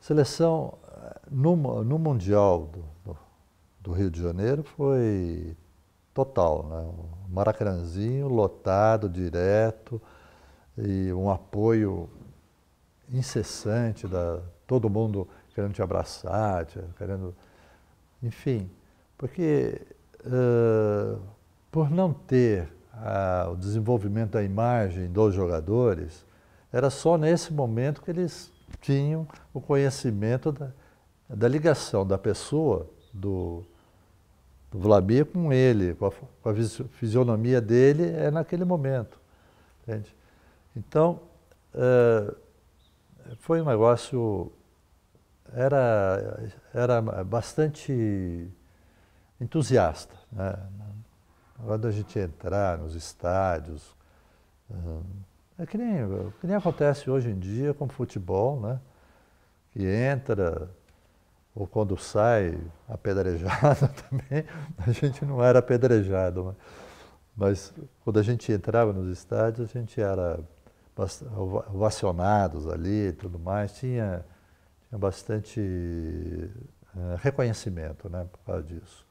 Seleção eh, no, no Mundial do, do Rio de Janeiro foi total, né? maracanãzinho lotado, direto, e um apoio incessante da todo mundo querendo te abraçar, te, querendo, enfim, porque uh, por não ter uh, o desenvolvimento da imagem dos jogadores, era só nesse momento que eles tinham o conhecimento da, da ligação da pessoa, do, do Vladimir com ele, com a, com a, fisionomia dele, é naquele momento. Entende? Então, é, foi um negócio. Era, era bastante entusiasta. Né? Quando a gente entrar nos estádios, é que nem, que nem acontece hoje em dia com o futebol, né? Que entra, ou quando sai, apedrejado também. A gente não era apedrejado, mas, né? mas quando a gente entrava nos estádios, a gente era ovacionados ali e tudo mais. Tinha, tinha bastante é, reconhecimento né, por causa disso.